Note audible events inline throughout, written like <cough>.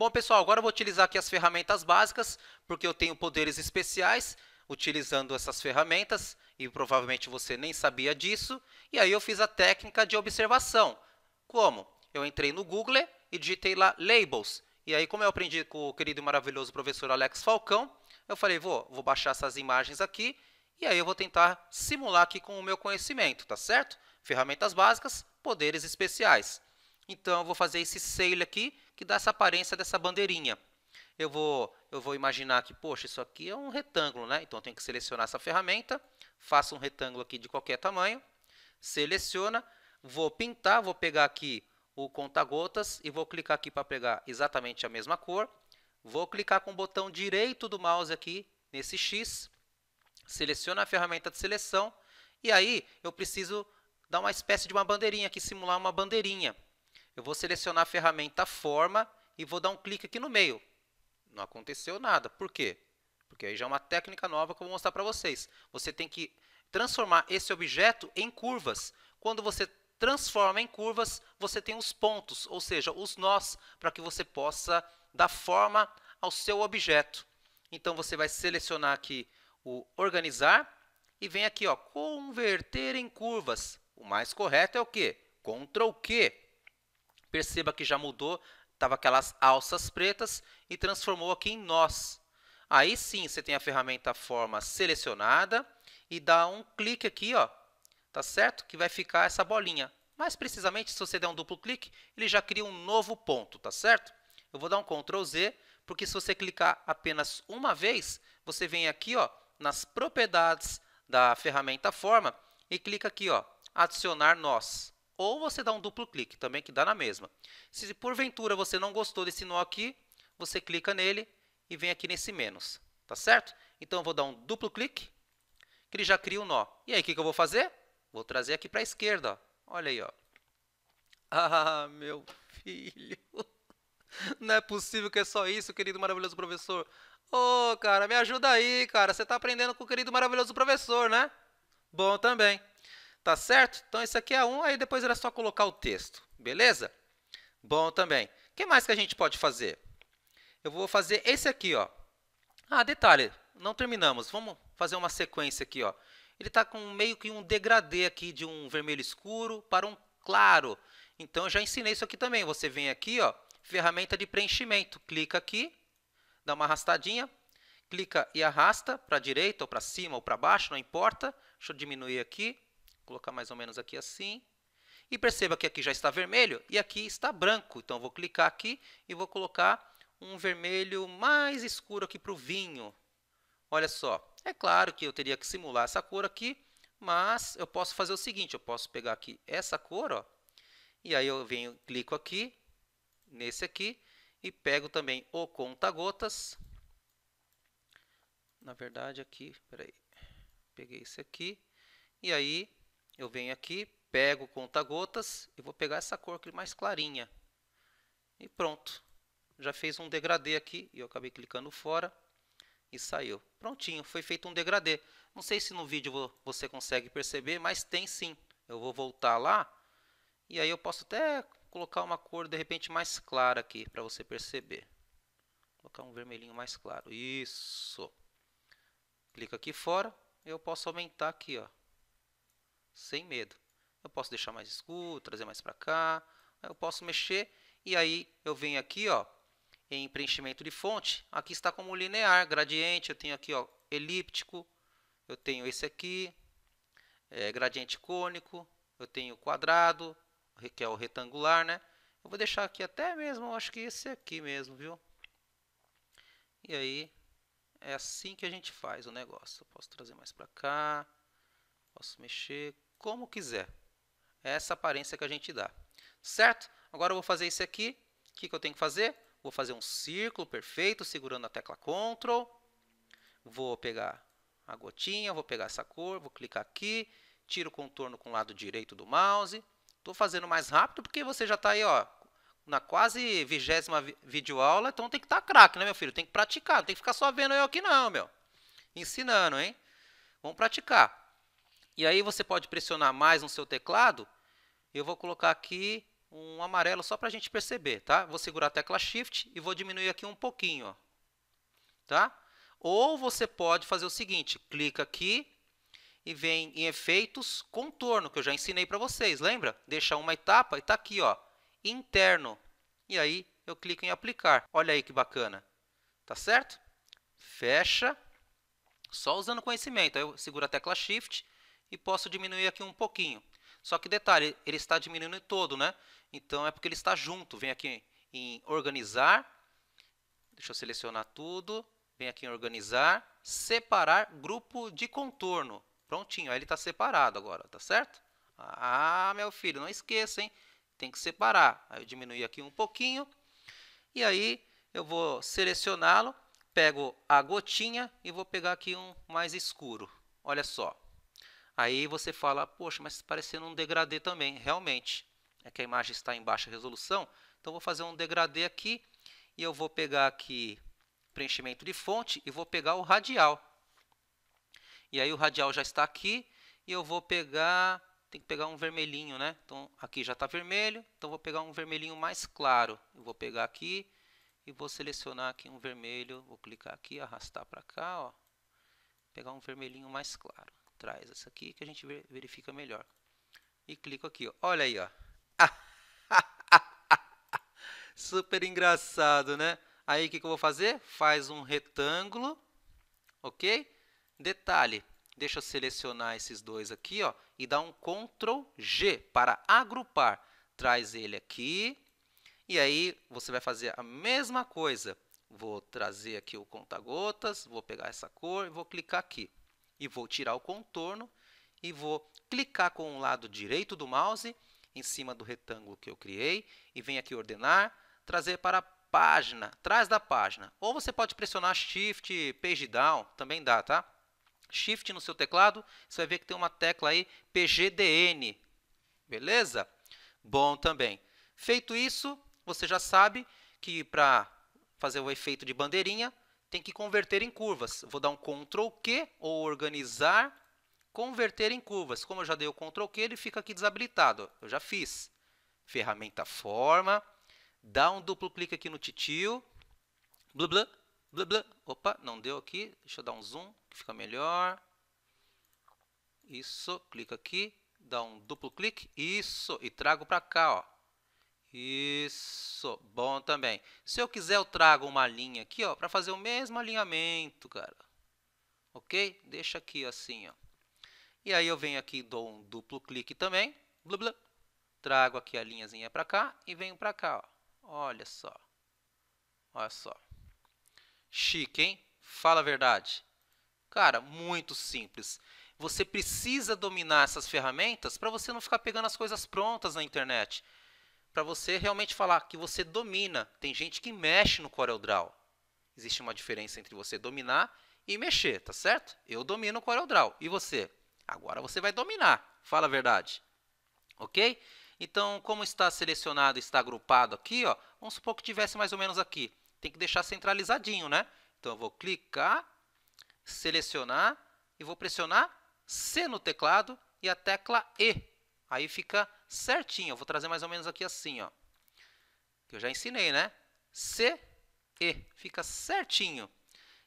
Bom, pessoal, agora eu vou utilizar aqui as ferramentas básicas, porque eu tenho poderes especiais utilizando essas ferramentas, e provavelmente você nem sabia disso. E aí eu fiz a técnica de observação. Como? Eu entrei no Google e digitei lá Labels. E aí, como eu aprendi com o querido e maravilhoso professor Alex Falcão, eu falei, vou, vou baixar essas imagens aqui, e aí eu vou tentar simular aqui com o meu conhecimento, tá certo? Ferramentas básicas, poderes especiais. Então, eu vou fazer esse sail aqui, que dá essa aparência dessa bandeirinha. Eu vou, eu vou imaginar que, poxa, isso aqui é um retângulo, né? Então, eu tenho que selecionar essa ferramenta, faço um retângulo aqui de qualquer tamanho, seleciona, vou pintar, vou pegar aqui o conta-gotas e vou clicar aqui para pegar exatamente a mesma cor. Vou clicar com o botão direito do mouse aqui, nesse X, seleciona a ferramenta de seleção, e aí eu preciso dar uma espécie de uma bandeirinha aqui, simular uma bandeirinha. Eu vou selecionar a ferramenta forma e vou dar um clique aqui no meio. Não aconteceu nada. Por quê? Porque aí já é uma técnica nova que eu vou mostrar para vocês. Você tem que transformar esse objeto em curvas. Quando você transforma em curvas, você tem os pontos, ou seja, os nós, para que você possa dar forma ao seu objeto. Então, você vai selecionar aqui o organizar e vem aqui, ó, converter em curvas. O mais correto é o quê? Ctrl Q. Perceba que já mudou, estava aquelas alças pretas e transformou aqui em nós. Aí sim, você tem a ferramenta forma selecionada e dá um clique aqui, ó, tá certo? Que vai ficar essa bolinha. Mais precisamente, se você der um duplo clique, ele já cria um novo ponto, tá certo? Eu vou dar um Ctrl Z, porque se você clicar apenas uma vez, você vem aqui ó, nas propriedades da ferramenta forma e clica aqui, ó, adicionar nós ou você dá um duplo clique, também que dá na mesma. Se porventura você não gostou desse nó aqui, você clica nele e vem aqui nesse menos, tá certo? Então, eu vou dar um duplo clique, que ele já cria um nó. E aí, o que, que eu vou fazer? Vou trazer aqui para a esquerda, ó. olha aí. Ó. Ah, meu filho, <laughs> não é possível que é só isso, querido maravilhoso professor. Ô, oh, cara, me ajuda aí, cara, você está aprendendo com o querido maravilhoso professor, né? Bom também. Tá certo? Então, esse aqui é 1, aí depois era só colocar o texto. Beleza? Bom também. O que mais que a gente pode fazer? Eu vou fazer esse aqui, ó. Ah, detalhe, não terminamos. Vamos fazer uma sequência aqui, ó. Ele está com meio que um degradê aqui de um vermelho escuro para um claro. Então, eu já ensinei isso aqui também. Você vem aqui, ó, ferramenta de preenchimento. Clica aqui, dá uma arrastadinha, clica e arrasta para a direita ou para cima ou para baixo, não importa. Deixa eu diminuir aqui colocar mais ou menos aqui assim. E perceba que aqui já está vermelho e aqui está branco. Então, vou clicar aqui e vou colocar um vermelho mais escuro aqui para o vinho. Olha só, é claro que eu teria que simular essa cor aqui, mas eu posso fazer o seguinte, eu posso pegar aqui essa cor, ó, e aí eu venho, clico aqui, nesse aqui, e pego também o conta-gotas. Na verdade, aqui, peraí, peguei esse aqui, e aí eu venho aqui, pego o conta-gotas e vou pegar essa cor aqui mais clarinha. E pronto. Já fez um degradê aqui e eu acabei clicando fora e saiu. Prontinho, foi feito um degradê. Não sei se no vídeo você consegue perceber, mas tem sim. Eu vou voltar lá e aí eu posso até colocar uma cor de repente mais clara aqui para você perceber. Vou colocar um vermelhinho mais claro. Isso. Clica aqui fora, eu posso aumentar aqui, ó sem medo. Eu posso deixar mais escuro, trazer mais para cá, eu posso mexer e aí eu venho aqui, ó, em preenchimento de fonte, aqui está como linear, gradiente, eu tenho aqui, ó, elíptico, eu tenho esse aqui, é, gradiente cônico, eu tenho quadrado, que é o retangular, né? Eu vou deixar aqui até mesmo, acho que esse aqui mesmo, viu? E aí, é assim que a gente faz o negócio. Eu posso trazer mais para cá, posso mexer, como quiser. É essa aparência que a gente dá. Certo? Agora eu vou fazer isso aqui. O que, que eu tenho que fazer? Vou fazer um círculo perfeito, segurando a tecla Ctrl. Vou pegar a gotinha, vou pegar essa cor, vou clicar aqui, tiro o contorno com o lado direito do mouse. Estou fazendo mais rápido porque você já está aí, ó, na quase vigésima videoaula, então tem que estar tá craque, né, meu filho? Tem que praticar, não tem que ficar só vendo eu aqui não, meu. Ensinando, hein? Vamos praticar. E aí você pode pressionar mais no seu teclado. Eu vou colocar aqui um amarelo só para a gente perceber, tá? Vou segurar a tecla Shift e vou diminuir aqui um pouquinho, ó, tá? Ou você pode fazer o seguinte, clica aqui e vem em efeitos contorno, que eu já ensinei para vocês, lembra? Deixa uma etapa e está aqui, ó, interno. E aí eu clico em aplicar. Olha aí que bacana, tá certo? Fecha, só usando conhecimento. Aí eu seguro a tecla Shift e posso diminuir aqui um pouquinho. Só que detalhe, ele está diminuindo todo, né? Então é porque ele está junto. Vem aqui em organizar, deixa eu selecionar tudo, vem aqui em organizar, separar grupo de contorno. Prontinho, aí ele está separado agora, tá certo? Ah, meu filho, não esqueça, hein? Tem que separar. Aí eu diminuí aqui um pouquinho. E aí eu vou selecioná-lo, pego a gotinha e vou pegar aqui um mais escuro. Olha só, Aí você fala, poxa, mas tá parecendo um degradê também. Realmente, é que a imagem está em baixa resolução. Então, vou fazer um degradê aqui e eu vou pegar aqui preenchimento de fonte e vou pegar o radial. E aí o radial já está aqui e eu vou pegar, tem que pegar um vermelhinho, né? Então, aqui já está vermelho, então vou pegar um vermelhinho mais claro. Eu vou pegar aqui e vou selecionar aqui um vermelho, vou clicar aqui, arrastar para cá, ó. Pegar um vermelhinho mais claro traz essa aqui que a gente verifica melhor. E clico aqui, ó. olha aí, ó. <laughs> Super engraçado, né? Aí o que, que eu vou fazer? Faz um retângulo, ok? Detalhe, deixa eu selecionar esses dois aqui, ó, e dá um Ctrl G para agrupar. Traz ele aqui, e aí você vai fazer a mesma coisa. Vou trazer aqui o conta-gotas, vou pegar essa cor e vou clicar aqui e vou tirar o contorno e vou clicar com o lado direito do mouse em cima do retângulo que eu criei e venho aqui ordenar, trazer para a página, atrás da página. Ou você pode pressionar Shift, Page Down, também dá, tá? Shift no seu teclado, você vai ver que tem uma tecla aí, PGDN, beleza? Bom também. Feito isso, você já sabe que para fazer o efeito de bandeirinha, tem que converter em curvas. Vou dar um Ctrl Q ou organizar, converter em curvas. Como eu já dei o Ctrl Q, ele fica aqui desabilitado. Eu já fiz. Ferramenta forma, dá um duplo clique aqui no titio, blá, blá, blá, blá. Opa, não deu aqui. Deixa eu dar um zoom, que fica melhor. Isso, clica aqui, dá um duplo clique, isso, e trago para cá, ó. Isso. Isso, bom também. Se eu quiser, eu trago uma linha aqui, ó, para fazer o mesmo alinhamento, cara. Ok? Deixa aqui assim, ó. E aí eu venho aqui, dou um duplo clique também, blá, blá, trago aqui a linhazinha para cá e venho para cá, ó. Olha só. Olha só. Chique, hein? Fala a verdade. Cara, muito simples. Você precisa dominar essas ferramentas para você não ficar pegando as coisas prontas na internet para você realmente falar que você domina. Tem gente que mexe no Corel Draw. Existe uma diferença entre você dominar e mexer, tá certo? Eu domino o Corel Draw. E você? Agora você vai dominar. Fala a verdade. OK? Então, como está selecionado, está agrupado aqui, ó, vamos supor que tivesse mais ou menos aqui. Tem que deixar centralizadinho, né? Então, eu vou clicar, selecionar e vou pressionar C no teclado e a tecla E. Aí fica certinho. Eu vou trazer mais ou menos aqui assim, ó. Que eu já ensinei, né? C, E. Fica certinho.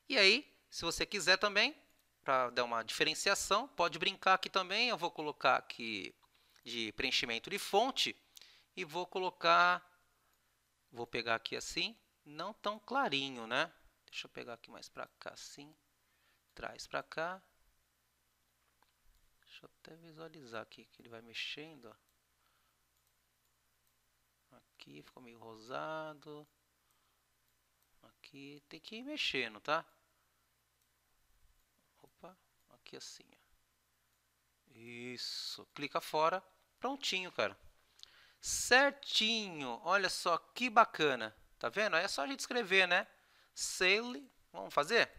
E aí, se você quiser também, para dar uma diferenciação, pode brincar aqui também. Eu vou colocar aqui de preenchimento de fonte e vou colocar, vou pegar aqui assim, não tão clarinho, né? Deixa eu pegar aqui mais para cá, assim, traz para cá. Deixa eu até visualizar aqui que ele vai mexendo, ó aqui ficou meio rosado. Aqui tem que ir mexendo, tá? Opa, aqui assim, ó. Isso, clica fora, prontinho, cara. Certinho, olha só que bacana. Tá vendo? é só a gente escrever, né? Sale, vamos fazer?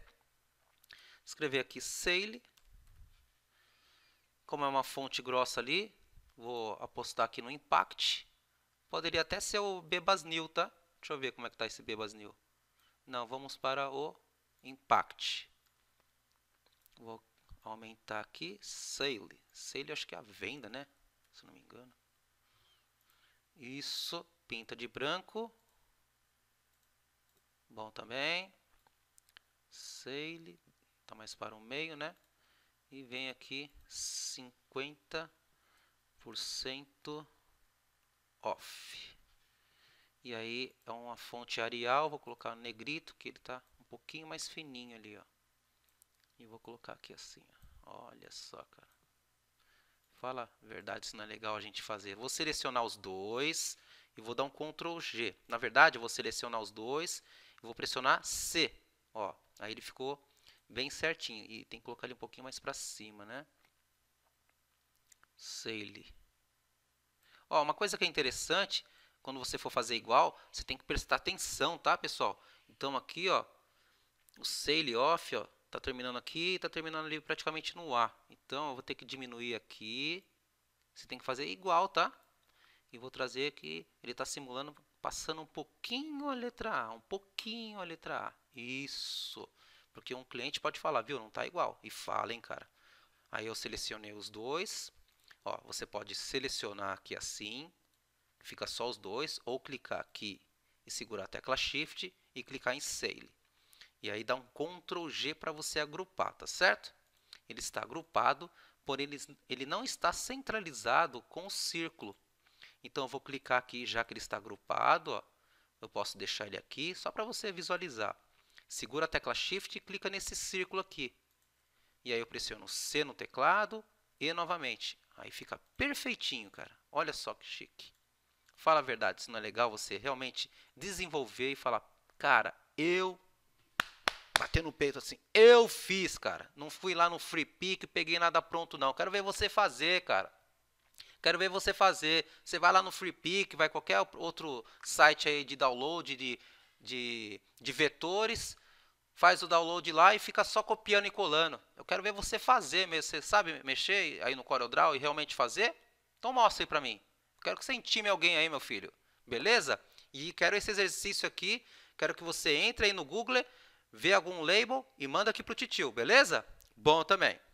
Escrever aqui sale. Como é uma fonte grossa ali, vou apostar aqui no impact Poderia até ser o Bebasnil, tá? Deixa eu ver como é que tá esse Bebasnil. Não, vamos para o Impact. Vou aumentar aqui, Sale. Sale acho que é a venda, né? Se não me engano. Isso, pinta de branco. Bom também. Sale, tá mais para o meio, né? E vem aqui 50% off. E aí é uma fonte Arial, vou colocar no negrito, que ele está um pouquinho mais fininho ali, ó. E vou colocar aqui assim, ó. olha só, cara. Fala a verdade, isso não é legal a gente fazer. Vou selecionar os dois e vou dar um Ctrl G. Na verdade, eu vou selecionar os dois e vou pressionar C, ó. Aí ele ficou bem certinho e tem que colocar ele um pouquinho mais para cima, né? Sale. Ó, uma coisa que é interessante, quando você for fazer igual, você tem que prestar atenção, tá, pessoal? Então aqui, ó, o sale off, ó, tá terminando aqui, tá terminando ali praticamente no A. Então eu vou ter que diminuir aqui. Você tem que fazer igual, tá? E vou trazer aqui, ele está simulando passando um pouquinho a letra A, um pouquinho a letra A. Isso. Porque um cliente pode falar, viu, não está igual. E fala, hein, cara. Aí eu selecionei os dois, Ó, você pode selecionar aqui assim, fica só os dois, ou clicar aqui e segurar a tecla Shift e clicar em Sale. E aí dá um Ctrl G para você agrupar, tá certo? Ele está agrupado, porém ele, ele não está centralizado com o círculo. Então eu vou clicar aqui, já que ele está agrupado, ó, eu posso deixar ele aqui, só para você visualizar. Segura a tecla Shift e clica nesse círculo aqui. E aí eu pressiono C no teclado e novamente Aí fica perfeitinho, cara. Olha só que chique. Fala a verdade, se não é legal você realmente desenvolver e falar, cara, eu bater no peito assim, eu fiz, cara. Não fui lá no free pick, peguei nada pronto não. Quero ver você fazer, cara. Quero ver você fazer. Você vai lá no free pick, vai qualquer outro site aí de download de de, de vetores, faz o download lá e fica só copiando e colando. Eu quero ver você fazer mesmo. Você sabe mexer aí no CorelDRAW e realmente fazer? Então mostra aí para mim. quero que você intime alguém aí, meu filho. Beleza? E quero esse exercício aqui. Quero que você entre aí no Google, vê algum label e manda aqui pro titio, beleza? Bom também.